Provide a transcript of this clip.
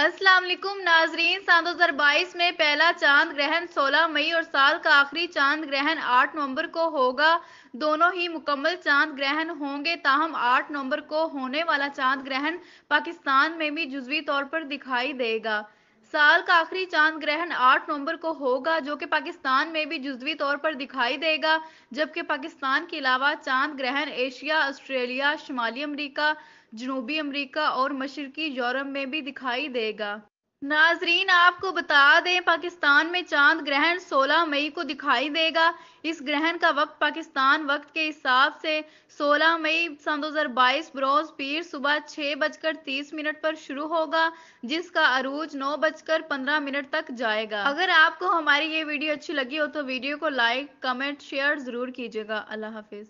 अस्सलाम वालेकुम नाजरीन सन बाईस में पहला चांद ग्रहण 16 मई और साल का आखिरी चांद ग्रहण 8 नवंबर को होगा दोनों ही मुकम्मल चांद ग्रहण होंगे ताहम 8 नवंबर को होने वाला चांद ग्रहण पाकिस्तान में भी जुजवी तौर पर दिखाई देगा साल का आखिरी चांद ग्रहण 8 नवंबर को होगा जो कि पाकिस्तान में भी जुजवी तौर पर दिखाई देगा जबकि पाकिस्तान के अलावा चांद ग्रहण एशिया ऑस्ट्रेलिया शुमाली अमरीका जनूबी अमरीका और मशरकी यूरोप में भी दिखाई देगा नाजरीन आपको बता दें पाकिस्तान में चांद ग्रहण 16 मई को दिखाई देगा इस ग्रहण का वक्त पाकिस्तान वक्त के हिसाब से 16 मई सन बाईस बरोज पीर सुबह छह बजकर तीस मिनट पर शुरू होगा जिसका अरूज नौ बजकर पंद्रह मिनट तक जाएगा अगर आपको हमारी ये वीडियो अच्छी लगी हो तो वीडियो को लाइक कमेंट शेयर जरूर कीजिएगा अल्लाह हाफिज